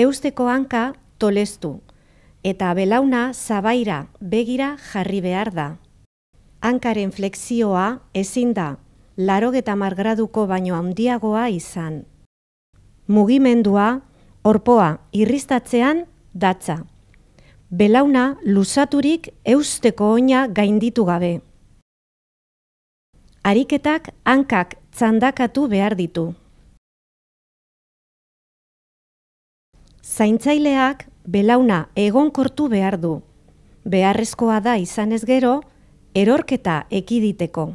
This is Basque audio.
eusteko hanka tolestu, eta belauna zabaira begira jarri behar da. Hankaren flexioa ezin da, geta margraduko baino handiagoa izan. Mugimendua, orpoa irristatzean datza. Belauna luzaturik eusteko oina gainditu gabe. Ariketak hankak txandakatu behar ditu. Zaintzaileak belauna egon kortu behar du, beharrezkoa da izanez gero, erorketa ekiditeko.